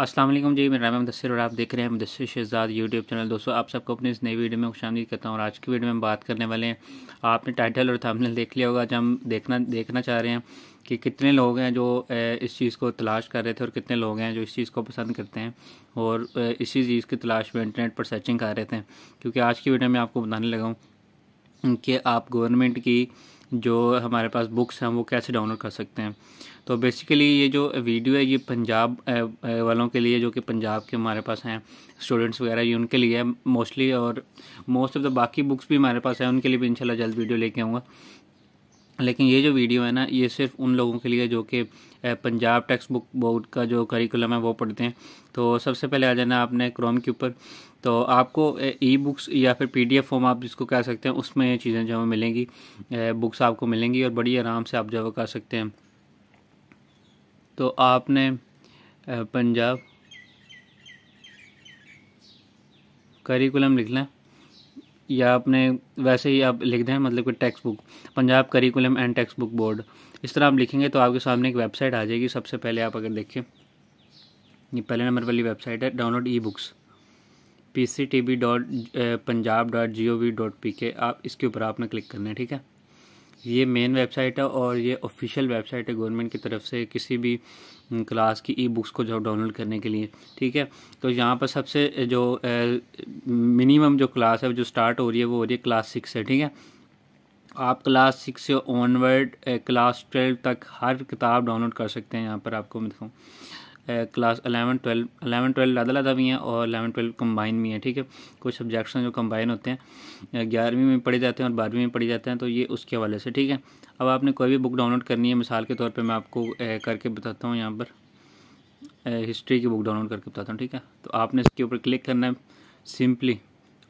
अस्सलाम वालेकुम जी मेरा नाम है मुदसर और आप देख रहे हैं मुदसर शहजाद यूट्यूब चैनल दोस्तों आप सबको अपने इस नई वीडियो में खुश आमदीद करता हूँ और आज की वीडियो में हम बात करने वाले हैं आपने टाइटल और थंबनेल देख लिया होगा जब हम देखना देखना चाह रहे हैं कि कितने लोग हैं जो इस चीज़ को तलाश कर रहे थे और कितने लोग हैं जो इस चीज़ को पसंद करते हैं और इसी चीज़ की तलाश में इंटरनेट पर सर्चिंग कर रहे थे क्योंकि आज की वीडियो में आपको बताने लगा हूँ कि आप गवर्नमेंट की जो हमारे पास बुक्स हैं वो कैसे डाउनलोड कर सकते हैं तो बेसिकली ये जो वीडियो है ये पंजाब वालों के लिए जो कि पंजाब के हमारे पास हैं स्टूडेंट्स वगैरह ये उनके लिए है मोस्टली और मोस्ट ऑफ द बाकी बुक्स भी हमारे पास हैं उनके लिए भी इंशाल्लाह जल्द वीडियो लेके आऊँगा लेकिन ये जो वीडियो है ना ये सिर्फ उन लोगों के लिए जो कि पंजाब टेक्स्ट बुक बोर्ड का जो करिकुलम है वो पढ़ते हैं तो सबसे पहले आ जाना आपने क्रोम के ऊपर तो आपको ई बुक्स या फिर पी फॉर्म आप जिसको कह सकते हैं उसमें ये चीज़ें जो है मिलेंगी बुक्स आपको मिलेंगी और बड़ी आराम से आप जो कर सकते हैं तो आपने पंजाब करिकुलम लिख लें या आपने वैसे ही आप लिख दें मतलब कि textbook Punjab curriculum and textbook board इस तरह आप लिखेंगे तो आपके सामने एक वेबसाइट आ जाएगी सबसे पहले आप अगर देखें ये पहले नंबर वाली वेबसाइट है download e books P C T V dot Punjab dot G O V dot P K आप इसके ऊपर आपने क्लिक करना है ठीक है ये मेन वेबसाइट है और ये ऑफिशियल वेबसाइट है गवर्नमेंट की तरफ से किसी भी क्लास mm, की ई बुक्स को जो डाउनलोड करने के लिए ठीक है तो यहाँ पर सबसे eh, जो मिनिमम eh, जो क्लास है जो स्टार्ट हो रही है वो हो रही है क्लास सिक्स है ठीक है आप क्लास सिक्स से ऑनवर्ड क्लास ट्वेल्व तक हर किताब डाउनलोड कर सकते हैं यहाँ पर आपको मैं दिखाऊँ class eleven twelve eleven twelve अलग अलग भी हैं और अलेवन ट्वेल्व कम्बाइन भी हैं ठीक है कुछ सब्जेक्ट्स हैं जो कम्बाइन होते हैं ग्यारहवीं में पढ़े जाते हैं और बारहवीं में पढ़े जाते हैं तो ये उसके हवाले से ठीक है अब आपने कोई भी बुक डाउनलोड करनी है मिसाल के तौर पर मैं आपको करके बताता हूँ यहाँ पर हिस्ट्री की बुक डाउनलोड करके बताता हूँ ठीक है तो आपने इसके ऊपर क्लिक करना है सिंपली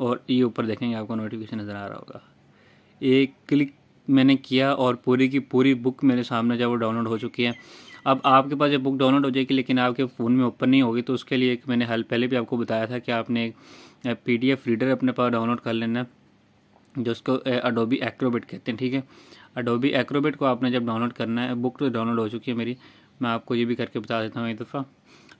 और ये ऊपर देखेंगे आपको नोटिफिकेशन नज़र आ रहा होगा एक क्लिक मैंने किया और पूरी की पूरी बुक मेरे सामने जब वो डाउनलोड हो चुकी है अब आपके पास ये बुक डाउनलोड हो जाएगी लेकिन आपके फ़ोन में ओपन नहीं होगी तो उसके लिए एक मैंने हल पहले भी आपको बताया था कि आपने एक पी रीडर अपने पास डाउनलोड कर लेना है जो उसको अडोबी एक्रोबेट कहते हैं ठीक है अडोबी एक्रोबेट को आपने जब डाउनलोड करना है बुक तो डाउनलोड हो चुकी है मेरी मैं आपको ये भी करके बता देता हूँ एक दफ़ा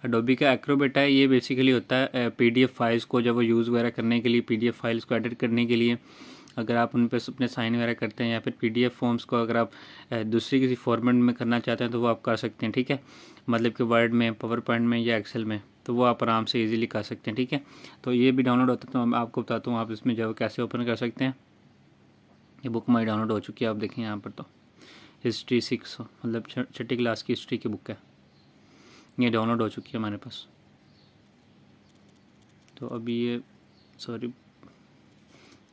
अडोबी का एक्रोबेट है ये बेसिकली होता है पीडीएफ फाइल्स को जब वो यूज़ वगैरह करने के लिए पीडीएफ फाइल्स को एडिट करने के लिए अगर आप उन पर अपने साइन वगैरह करते हैं या फिर पीडीएफ फॉर्म्स को अगर आप दूसरी किसी फॉर्मेट में करना चाहते हैं तो वो आप कर सकते हैं ठीक है मतलब कि वर्ड में पावर पॉइंट में या एक्सेल में तो वो आप आराम से इजीली कर सकते हैं ठीक है तो ये भी डाउनलोड होता है तो मैं आपको बताता हूँ आप इसमें जो कैसे ओपन कर सकते हैं ये बुक हमारी डाउनलोड हो चुकी है आप देखें यहाँ पर तो हिस्ट्री सिक्स मतलब छठी क्लास की हिस्ट्री की बुक है ये डाउनलोड हो चुकी है हमारे पास तो अभी ये सॉरी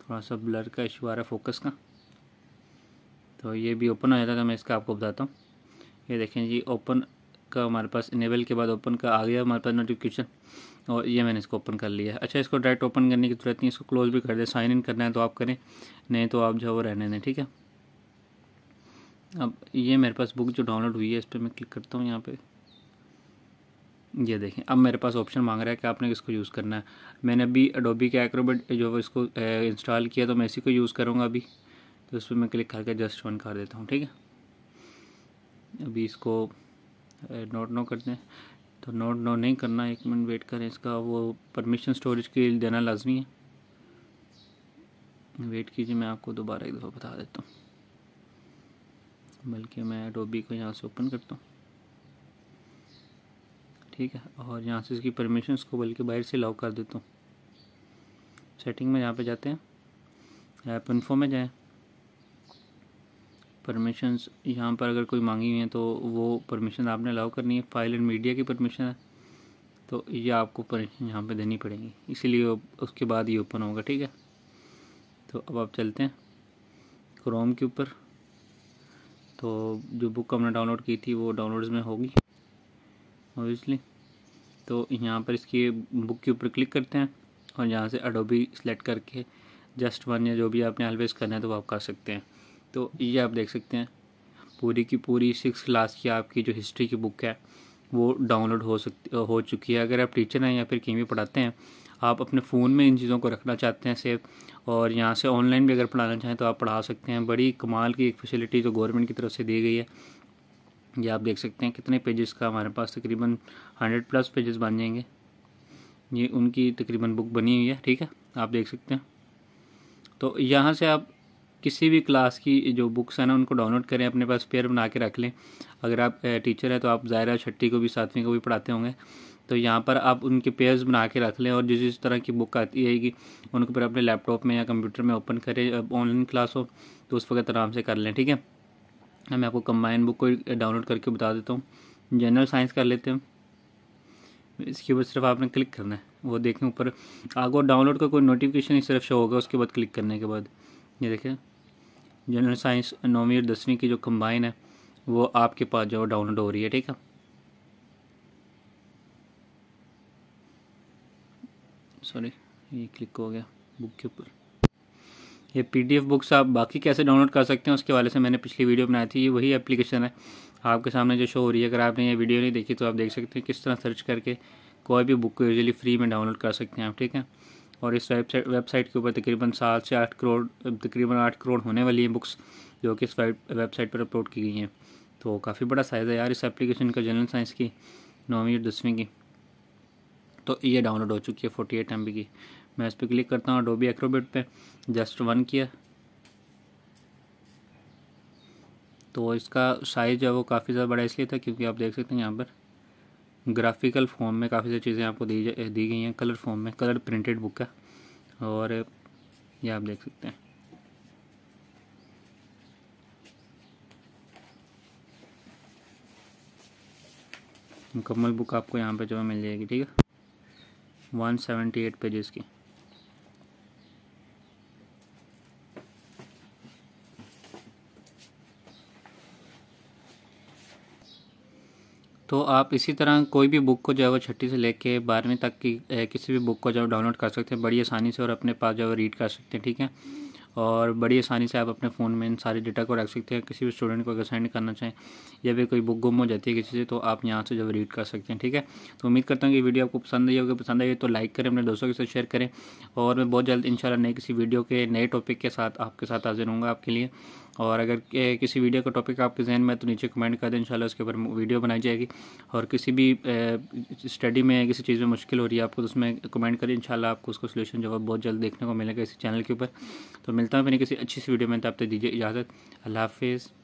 थोड़ा सा ब्लर का इशू आ रहा है फोकस का तो ये भी ओपन हो जाता है तो मैं इसका आपको बताता हूँ ये देखें जी ओपन का हमारे पास इनेबल के बाद ओपन का आ गया हमारे पास नोटिफिकेशन और ये मैंने इसको ओपन कर लिया अच्छा इसको डायरेक्ट ओपन करने की जरूरत नहीं इसको क्लोज भी कर दें साइन इन करना है तो आप करें नहीं तो आप जो वो रहने दें ठीक है अब ये मेरे पास बुक जो डाउनलोड हुई है इस पर मैं क्लिक करता हूँ यहाँ पर ये देखें अब मेरे पास ऑप्शन मांग रहा है कि आपने किसको यूज़ करना है मैंने अभी अडोबी के एक्रोबेट जो इसको इंस्टॉल किया तो मैं इसी को यूज़ करूँगा अभी तो उस पर मैं क्लिक करके जस्ट वन कर देता हूँ ठीक है अभी इसको नोट नो कर दें तो नोट नो नहीं करना एक मिनट वेट करें इसका वो परमिशन स्टोरेज के देना लाजमी है वेट कीजिए मैं आपको दोबारा एक दफ़ा बता देता हूँ बल्कि मैं अडोबी को यहाँ से ओपन करता हूँ ठीक है और यहाँ से इसकी परमिशन को बल्कि बाहर से लॉक कर देता हूँ सेटिंग में यहाँ पे जाते हैं ऐप इन्फो में जाएँ परमिशंस यहाँ पर अगर कोई मांगी हुई हैं तो वो परमिशन आपने अलाउ करनी है फाइल एंड मीडिया की परमिशन है तो ये आपको परमिशन यहाँ पे देनी पड़ेगी इसीलिए उसके बाद ये ओपन होगा ठीक है तो अब आप चलते हैं क्रोम के ऊपर तो जो बुक हमने डाउनलोड की थी वो डाउनलोड्स में होगी ओबियसली तो यहाँ पर इसकी बुक के ऊपर क्लिक करते हैं और यहाँ से अडोबी सेलेक्ट करके जस्ट वन या जो भी आपने ऑलवेज करना है तो वो आप कर सकते हैं तो ये आप देख सकते हैं पूरी की पूरी सिक्स क्लास की आपकी जो हिस्ट्री की बुक है वो डाउनलोड हो सकती हो चुकी है अगर आप टीचर हैं या फिर कहीं भी पढ़ाते हैं आप अपने फ़ोन में इन चीज़ों को रखना चाहते हैं सेफ और यहाँ से ऑनलाइन भी अगर पढ़ाना चाहें तो आप पढ़ा सकते हैं बड़ी कमाल की एक फैसिलिटी जो गवर्नमेंट की तरफ से दी गई है ये आप देख सकते हैं कितने पेजेस का हमारे पास तकरीबन हंड्रेड प्लस पेजेस बन जाएंगे ये उनकी तकरीबन बुक बनी हुई है ठीक है आप देख सकते हैं तो यहाँ से आप किसी भी क्लास की जो बुक्स हैं ना उनको डाउनलोड करें अपने पास पेयर बना के रख लें अगर आप टीचर हैं तो आप ज़ायरा छठी को भी सातवीं को भी पढ़ाते होंगे तो यहाँ पर आप उनके पेयर्स बना के रख लें और जिस जिस तरह की बुक आती रहेगी उनको फिर अपने लैपटॉप में या कंप्यूटर में ओपन करें ऑनलाइन क्लास हो तो उस वक्त आराम से कर लें ठीक है मैं आपको कंबाइन बुक को डाउनलोड करके बता देता हूँ जनरल साइंस कर लेते हैं इसके ऊपर सिर्फ आपने क्लिक करना है वो देखें ऊपर और डाउनलोड का कोई नोटिफिकेशन इस तरफ शो होगा उसके बाद क्लिक करने के बाद ये देखें जनरल साइंस नौवीं और दसवीं की जो कंबाइन है वो आपके पास जो डाउनलोड हो रही है ठीक है सॉरी ये क्लिक हो गया बुक के ऊपर ये पीडीएफ बुक्स आप बाकी कैसे डाउनलोड कर सकते हैं उसके वाले से मैंने पिछली वीडियो बनाई थी ये वही एप्लीकेशन है आपके सामने जो शो हो रही है अगर आपने ये वीडियो नहीं देखी तो आप देख सकते हैं किस तरह सर्च करके कोई भी बुक को यूजली फ्री में डाउनलोड कर सकते हैं आप ठीक है और इस वेबसाइट वेबसाइट के ऊपर तकरीबन सात से आठ करोड़ तकरीबन आठ करोड़ होने वाली हैं बुक्स जो कि इस वेबसाइट पर अपलोड की गई हैं तो काफ़ी बड़ा साइज़ है यार इस एप्लीकेशन का जनरल साइंस की नौवीं और दसवीं की तो ये डाउनलोड हो चुकी है फोर्टी एट एम की मैं इस पर क्लिक करता हूँ डोबी एक्रोबेट पे जस्ट वन किया तो इसका साइज़ जो है वो काफ़ी ज़्यादा बड़ा इसलिए था क्योंकि आप देख सकते हैं यहाँ पर ग्राफिकल फॉर्म में काफ़ी सारी चीज़ें आपको दी दी गई हैं कलर फॉर्म में कलर प्रिंटेड बुक है और ये आप देख सकते हैं मुकम्मल बुक आपको यहाँ पे जो है मिल जाएगी ठीक है वन सेवेंटी एट पेजेस की तो आप इसी तरह कोई भी बुक को जो है वो छठी से लेके बारहवीं तक की किसी भी बुक को जो डाउनलोड कर सकते हैं बड़ी आसानी से और अपने पास जो है रीड कर सकते हैं ठीक है और बड़ी आसानी से आप अपने फ़ोन में इन सारे डेटा को रख सकते हैं किसी भी स्टूडेंट को अगर सेंड करना चाहें या फिर कोई बुक गुम हो जाती है किसी से तो आप यहाँ से जो रीड कर सकते हैं ठीक है तो उम्मीद करता हूँ कि वीडियो आपको पसंद आई होगी पसंद आई तो लाइक करें अपने दोस्तों के साथ शेयर करें और मैं बहुत जल्द इन नए किसी वीडियो के नए टॉपिक के साथ आपके साथ हाजिर हूँ आपके लिए और अगर किसी वीडियो का टॉपिक आपके जहन में तो नीचे कमेंट कर दें इंशाल्लाह उसके ऊपर वीडियो बनाई जाएगी और किसी भी स्टडी में किसी चीज़ में मुश्किल हो रही है आपको तो उसमें कमेंट करें इंशाल्लाह आपको उसका सोल्यूशन जो है बहुत जल्द देखने को मिलेगा इसी चैनल के ऊपर तो मिलता हूँ मैंने किसी अच्छी सी वीडियो में तो आप दीजिए इजाज़त अल्लाह हाफिज़